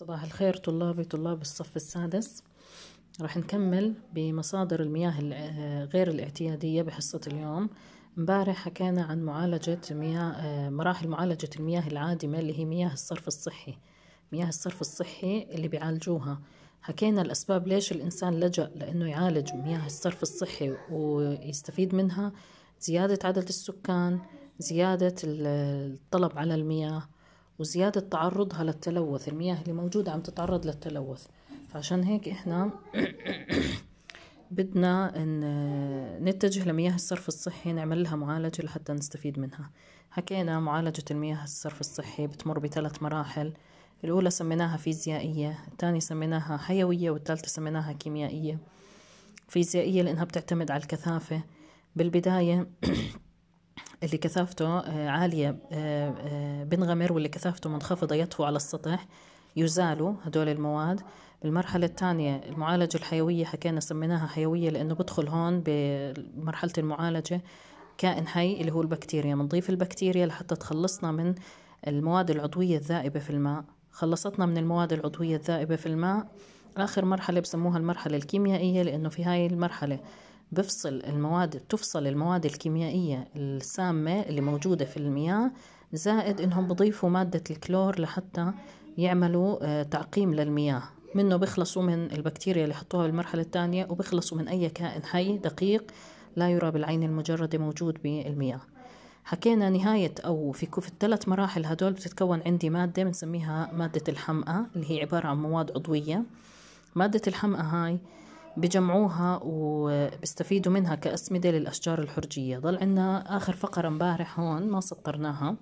صباح الخير طلابي طلاب الصف السادس راح نكمل بمصادر المياه آه، غير الاعتيادية بحصة اليوم امبارح حكينا عن معالجة مياه آه، مراحل معالجة المياه العادمة اللي هي مياه الصرف الصحي مياه الصرف الصحي اللي بيعالجوها حكينا الأسباب ليش الإنسان لجأ لأنه يعالج مياه الصرف الصحي ويستفيد منها زيادة عدد السكان زيادة الطلب على المياه وزيادة تعرضها للتلوث المياه اللي موجودة عم تتعرض للتلوث فعشان هيك إحنا بدنا نتجه لمياه الصرف الصحي نعمل لها معالجة لحتى نستفيد منها حكينا معالجة المياه الصرف الصحي بتمر بثلاث مراحل الأولى سميناها فيزيائية الثانية سميناها حيوية والثالثة سميناها كيميائية فيزيائية لأنها بتعتمد على الكثافة بالبداية اللي كثافته آه، عالية آه، آه، بنغمر واللي كثافته منخفضة يطفو على السطح يزالوا هدول المواد المرحلة الثانية المعالجة الحيوية حكينا سميناها حيوية لأنه بدخل هون بمرحلة المعالجة كائن حي اللي هو البكتيريا بنضيف البكتيريا لحتى تخلصنا من المواد العضوية الذائبة في الماء خلصتنا من المواد العضوية الذائبة في الماء آخر مرحلة بسموها المرحلة الكيميائية لأنه في هاي المرحلة بفصل المواد بتفصل المواد الكيميائية السامة اللي موجودة في المياه زائد انهم بضيفوا مادة الكلور لحتى يعملوا آه، تعقيم للمياه منه بيخلصوا من البكتيريا اللي حطوها بالمرحلة الثانية وبيخلصوا من أي كائن حي دقيق لا يرى بالعين المجردة موجود بالمياه حكينا نهاية أو في في الثلاث مراحل هدول بتتكون عندي مادة بنسميها مادة الحمأة اللي هي عبارة عن مواد عضوية مادة الحمأة هاي بجمعوها وبيستفيدوا منها كأسمدة للأشجار الحرجية ضل عنا آخر فقرة مبارح هون ما سطرناها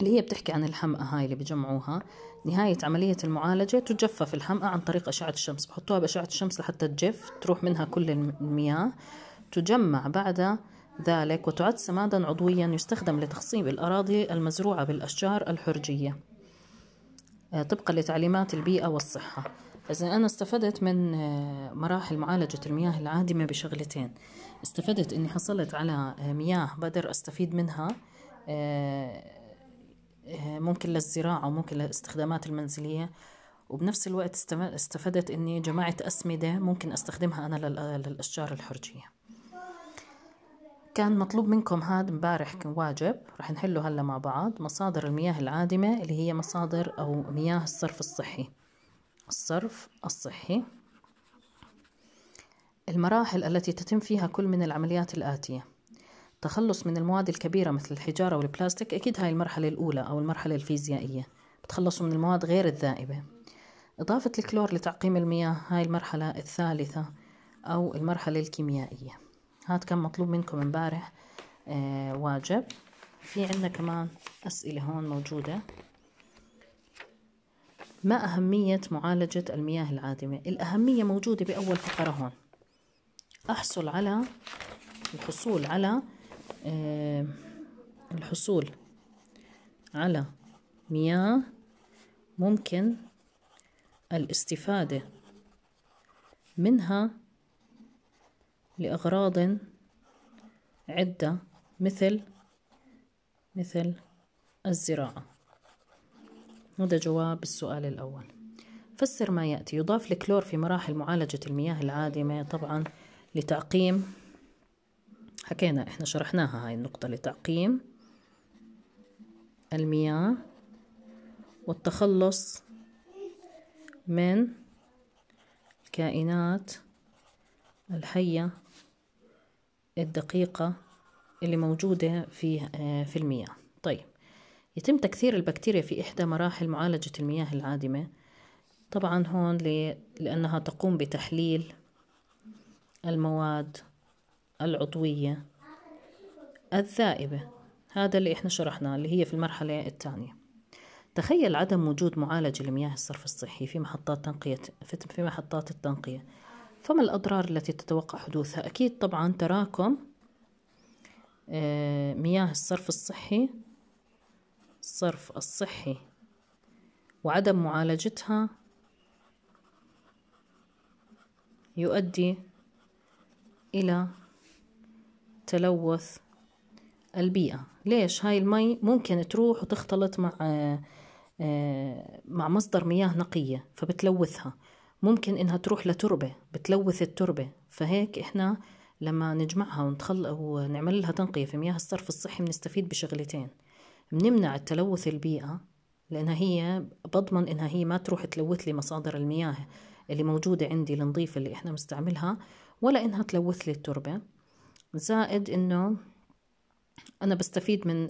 اللي هي بتحكي عن الحمقى هاي اللي بجمعوها نهاية عملية المعالجة تجفف الحمقى عن طريق أشعة الشمس بحطوها بأشعة الشمس لحتى تجف تروح منها كل المياه تجمع بعد ذلك وتعد سمادا عضويا يستخدم لتخصيب الأراضي المزروعة بالأشجار الحرجية آه، طبقا لتعليمات البيئة والصحة إذا أنا استفدت من آه، مراحل معالجة المياه العادمة بشغلتين استفدت إني حصلت على آه، مياه بقدر أستفيد منها آه، ممكن للزراعة وممكن للاستخدامات المنزلية وبنفس الوقت استفدت إني جمعت أسمدة ممكن أستخدمها أنا للأشجار الحرجية كان مطلوب منكم هذا مبارح واجب رح نحله هلا مع بعض مصادر المياه العادمة اللي هي مصادر أو مياه الصرف الصحي الصرف الصحي المراحل التي تتم فيها كل من العمليات الآتية تخلص من المواد الكبيرة مثل الحجارة والبلاستيك أكيد هاي المرحلة الأولى أو المرحلة الفيزيائية بتخلصوا من المواد غير الذائبة إضافة الكلور لتعقيم المياه هاي المرحلة الثالثة أو المرحلة الكيميائية هاد كان مطلوب منكم امبارح آه واجب في عندنا كمان أسئلة هون موجودة ما أهمية معالجة المياه العادمة؟ الأهمية موجودة بأول فقرة هون أحصل على الحصول على آه، الحصول على مياه ممكن الاستفادة منها لأغراض عدة مثل مثل الزراعة هذا جواب السؤال الأول فسر ما يأتي يضاف الكلور في مراحل معالجة المياه العادمة طبعا لتعقيم حكينا احنا شرحناها هاي النقطة لتعقيم المياه والتخلص من الكائنات الحية الدقيقة اللي موجودة في آه، في المياه طيب يتم تكثير البكتيريا في إحدى مراحل معالجة المياه العادمة طبعا هون لأنها تقوم بتحليل المواد العضوية الذائبة هذا اللي إحنا شرحناه اللي هي في المرحلة الثانية تخيل عدم وجود معالج لمياه الصرف الصحي في محطات تنقية في محطات التنقية فما الأضرار التي تتوقع حدوثها؟ أكيد طبعا تراكم آه، مياه الصرف الصحي الصرف الصحي وعدم معالجتها يؤدي إلى تلوث البيئة ليش هاي المي ممكن تروح وتختلط مع آه، آه، مع مصدر مياه نقية فبتلوثها ممكن إنها تروح لتربة بتلوث التربة فهيك إحنا لما نجمعها ونتخل ونعمل لها تنقية في مياه الصرف الصحي بنستفيد بشغلتين بنمنع التلوث البيئة لأنها هي بضمن إنها هي ما تروح تلوث لي مصادر المياه اللي موجودة عندي النظيفة اللي إحنا بنستعملها ولا إنها تلوث لي التربة زائد إنه أنا بستفيد من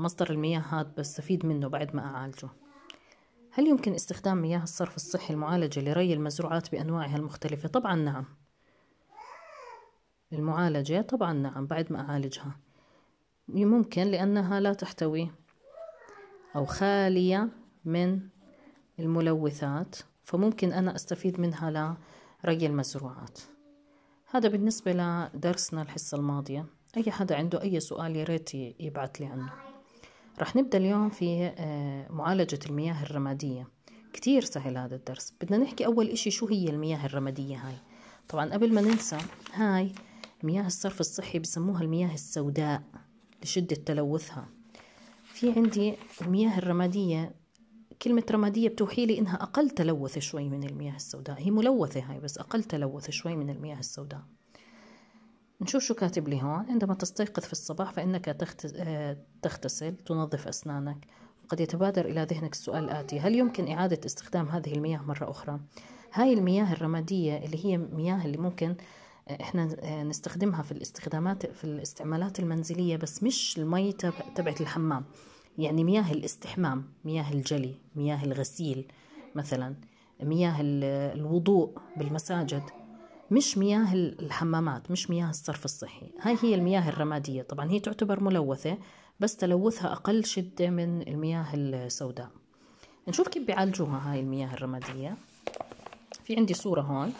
مصدر المياه هذا بستفيد منه بعد ما أعالجه هل يمكن استخدام مياه الصرف الصحي المعالجة لري المزروعات بأنواعها المختلفة؟ طبعا نعم المعالجة طبعا نعم بعد ما أعالجها ممكن لأنها لا تحتوي أو خالية من الملوثات فممكن أنا أستفيد منها لري المزروعات هذا بالنسبة لدرسنا الحصة الماضية أي حدا عنده أي سؤال يا ريت يبعث لي عنه رح نبدأ اليوم في آه، معالجة المياه الرمادية كتير سهل هذا الدرس بدنا نحكي أول إشي شو هي المياه الرمادية هاي طبعا قبل ما ننسى هاي مياه الصرف الصحي بسموها المياه السوداء لشدة تلوثها في عندي المياه الرمادية كلمة رمادية بتوحي لي إنها أقل تلوث شوي من المياه السوداء هي ملوثة هاي بس أقل تلوث شوي من المياه السوداء نشوف شو كاتب لي هون عندما تستيقظ في الصباح فإنك تغتسل تنظف أسنانك وقد يتبادر إلى ذهنك السؤال الآتي هل يمكن إعادة استخدام هذه المياه مرة أخرى؟ هاي المياه الرمادية اللي هي مياه اللي ممكن احنا نستخدمها في الاستخدامات في الاستعمالات المنزلية بس مش المي تبعت الحمام يعني مياه الاستحمام مياه الجلي مياه الغسيل مثلا مياه الوضوء بالمساجد مش مياه الحمامات مش مياه الصرف الصحي هاي هي المياه الرمادية طبعا هي تعتبر ملوثة بس تلوثها أقل شدة من المياه السوداء نشوف كيف بيعالجوها هاي المياه الرمادية في عندي صورة هون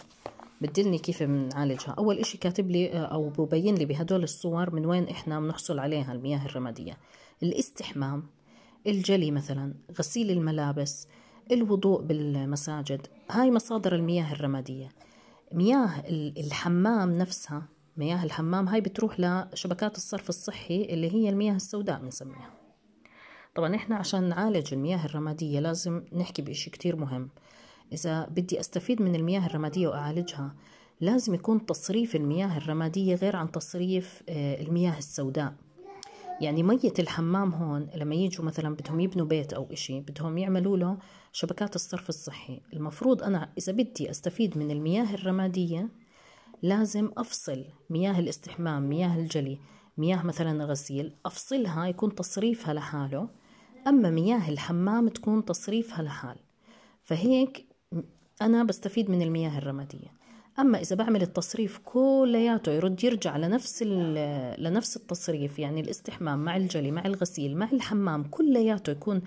بدلني كيف بنعالجها اول اشي كاتب لي آه، او ببين لي بهدول الصور من وين احنا بنحصل عليها المياه الرمادية الاستحمام الجلي مثلا غسيل الملابس الوضوء بالمساجد هاي مصادر المياه الرمادية مياه الحمام نفسها مياه الحمام هاي بتروح لشبكات الصرف الصحي اللي هي المياه السوداء بنسميها طبعا احنا عشان نعالج المياه الرمادية لازم نحكي بشيء كتير مهم إذا بدي أستفيد من المياه الرمادية وأعالجها لازم يكون تصريف المياه الرمادية غير عن تصريف آه، المياه السوداء يعني مية الحمام هون لما يجوا مثلا بدهم يبنوا بيت أو إشي بدهم يعملوا له شبكات الصرف الصحي المفروض أنا إذا بدي أستفيد من المياه الرمادية لازم أفصل مياه الاستحمام مياه الجلي مياه مثلا غسيل أفصلها يكون تصريفها لحاله أما مياه الحمام تكون تصريفها لحال فهيك أنا بستفيد من المياه الرمادية أما إذا بعمل التصريف كلياته يرد يرجع لنفس لنفس التصريف يعني الاستحمام مع الجلي مع الغسيل مع الحمام كلياته يكون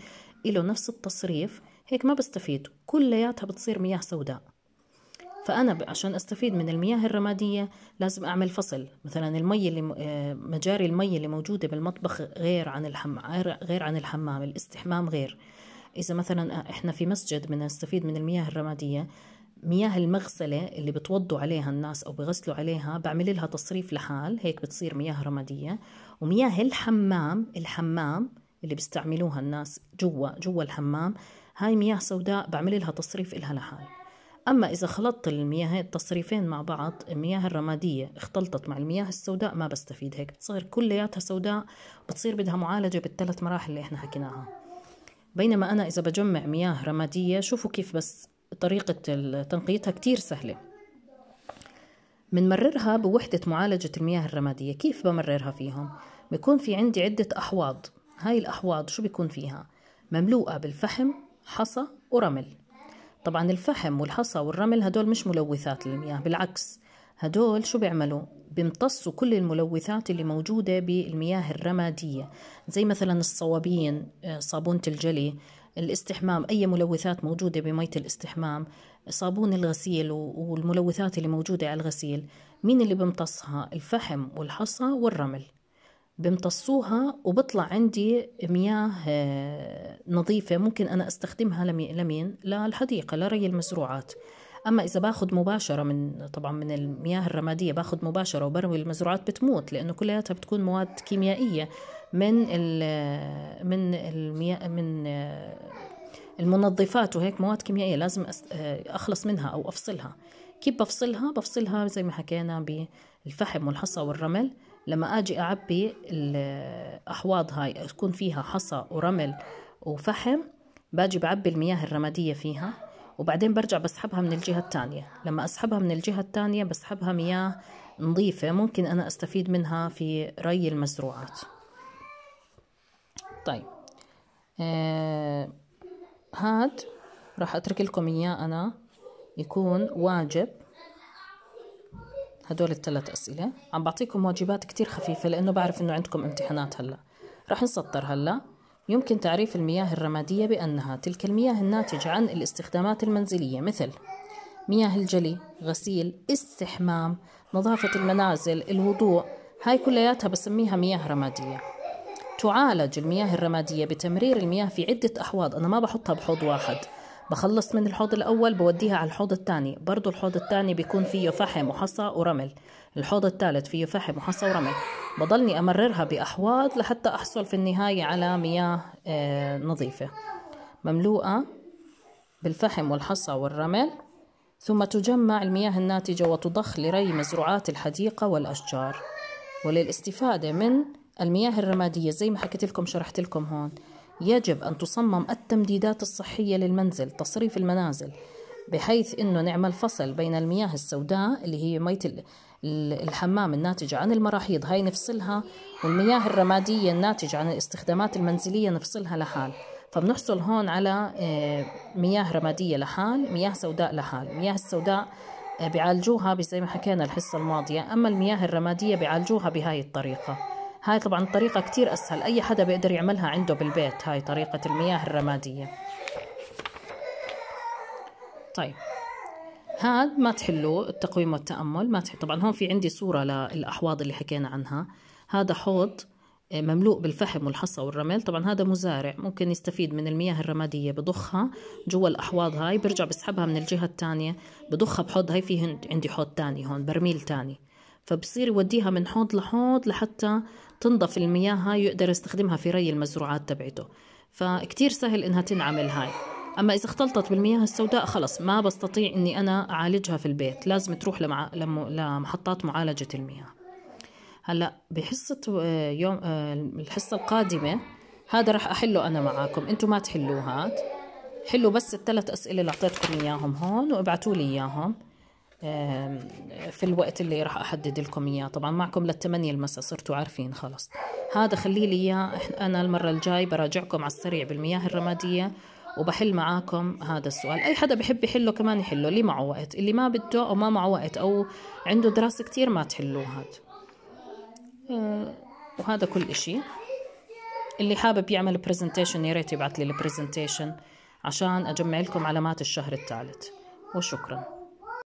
له نفس التصريف هيك ما بستفيد كلياتها بتصير مياه سوداء فأنا عشان أستفيد من المياه الرمادية لازم أعمل فصل مثلا المي اللي آه، مجاري المي اللي موجودة بالمطبخ غير عن الحمام غير عن الحمام الاستحمام غير إذا مثلا آه، إحنا في مسجد بدنا نستفيد من المياه الرمادية مياه المغسلة اللي بتوضوا عليها الناس أو بغسلوا عليها بعمل لها تصريف لحال هيك بتصير مياه رمادية ومياه الحمام الحمام اللي بيستعملوها الناس جوا جوا الحمام هاي مياه سوداء بعمل لها تصريف لها لحال أما إذا خلطت المياه التصريفين مع بعض المياه الرمادية اختلطت مع المياه السوداء ما بستفيد هيك بتصير كلياتها سوداء بتصير بدها معالجة بالثلاث مراحل اللي احنا حكيناها بينما أنا إذا بجمع مياه رمادية شوفوا كيف بس طريقة تنقيتها كتير سهلة بنمررها بوحدة معالجة المياه الرمادية كيف بمررها فيهم؟ بيكون في عندي عدة أحواض هاي الأحواض شو بيكون فيها؟ مملوءة بالفحم حصى ورمل طبعا الفحم والحصى والرمل هدول مش ملوثات للمياه بالعكس هدول شو بيعملوا بيمتصوا كل الملوثات اللي موجودة بالمياه الرمادية زي مثلا الصوابين آه، صابونة الجلي الاستحمام أي ملوثات موجودة بمية الاستحمام صابون الغسيل والملوثات اللي موجودة على الغسيل مين اللي بيمتصها الفحم والحصى والرمل بمتصوها وبطلع عندي مياه آه، نظيفة ممكن أنا أستخدمها لمين؟ للحديقة لري المزروعات اما اذا باخذ مباشره من طبعا من المياه الرماديه باخذ مباشره وبروي المزروعات بتموت لانه كلياتها بتكون مواد كيميائيه من من المياه من المنظفات وهيك مواد كيميائيه لازم اخلص منها او افصلها كيف بفصلها بفصلها زي ما حكينا بالفحم والحصى والرمل لما اجي اعبي الاحواض هاي تكون فيها حصى ورمل وفحم باجي بعبي المياه الرماديه فيها وبعدين برجع بسحبها من الجهة الثانية لما أسحبها من الجهة الثانية بسحبها مياه نظيفة ممكن أنا أستفيد منها في ري المزروعات طيب آه هاد راح أترك لكم إياه أنا يكون واجب هدول الثلاث أسئلة عم بعطيكم واجبات كتير خفيفة لأنه بعرف إنه عندكم امتحانات هلأ راح نسطر هلأ يمكن تعريف المياه الرمادية بأنها تلك المياه الناتجة عن الاستخدامات المنزلية مثل مياه الجلي، غسيل، استحمام، نظافة المنازل، الوضوء، هاي كلياتها بسميها مياه رمادية. تعالج المياه الرمادية بتمرير المياه في عدة أحواض، أنا ما بحطها بحوض واحد، بخلص من الحوض الأول بوديها على الحوض الثاني برضو الحوض الثاني بيكون فيه فحم وحصى ورمل الحوض الثالث فيه فحم وحصى ورمل بضلني أمررها بأحواض لحتى أحصل في النهاية على مياه آه، نظيفة مملوءة بالفحم والحصى والرمل ثم تجمع المياه الناتجة وتضخ لري مزروعات الحديقة والأشجار وللاستفادة من المياه الرمادية زي ما حكيت لكم شرحت لكم هون يجب أن تصمم التمديدات الصحية للمنزل تصريف المنازل بحيث أنه نعمل فصل بين المياه السوداء اللي هي مية الحمام الناتجة عن المراحيض هاي نفصلها والمياه الرمادية الناتجة عن الاستخدامات المنزلية نفصلها لحال فبنحصل هون على آه، مياه رمادية لحال مياه سوداء لحال مياه السوداء آه، بيعالجوها زي ما حكينا الحصة الماضية أما المياه الرمادية بيعالجوها بهاي الطريقة هاي طبعا طريقة كتير أسهل أي حدا بيقدر يعملها عنده بالبيت هاي طريقة المياه الرمادية طيب هاد ما تحلوه التقويم والتأمل ما تحل طبعا هون في عندي صورة للأحواض اللي حكينا عنها هذا حوض آه، مملوء بالفحم والحصى والرمل طبعا هذا مزارع ممكن يستفيد من المياه الرمادية بضخها جوا الأحواض هاي برجع بسحبها من الجهة الثانية بضخها بحوض هاي في عندي حوض تاني هون برميل تاني فبصير يوديها من حوض لحوض لحتى تنضف المياه هاي يقدر يستخدمها في ري المزروعات تبعته فكتير سهل إنها تنعمل هاي أما إذا اختلطت بالمياه السوداء خلص ما بستطيع إني أنا أعالجها في البيت لازم تروح لمع... لم... لمحطات معالجة المياه هلا بحصة آه، يوم آه، الحصة القادمة هذا راح أحله أنا معاكم أنتم ما تحلوها حلوا بس الثلاث أسئلة اللي أعطيتكم إياهم هون وابعتوا لي إياهم في الوقت اللي راح أحدد لكم إياه طبعا معكم للثمانية المساء صرتوا عارفين خلص هذا خلي لي إياه أنا المرة الجاي براجعكم على السريع بالمياه الرمادية وبحل معاكم هذا السؤال أي حدا بحب يحله كمان يحله اللي معه وقت اللي ما بده أو ما معه وقت أو عنده دراسة كتير ما تحلوه هذا آه، وهذا كل إشي اللي حابب يعمل برزنتيشن يا ريت يبعث لي البرزنتيشن عشان أجمع لكم علامات الشهر الثالث وشكراً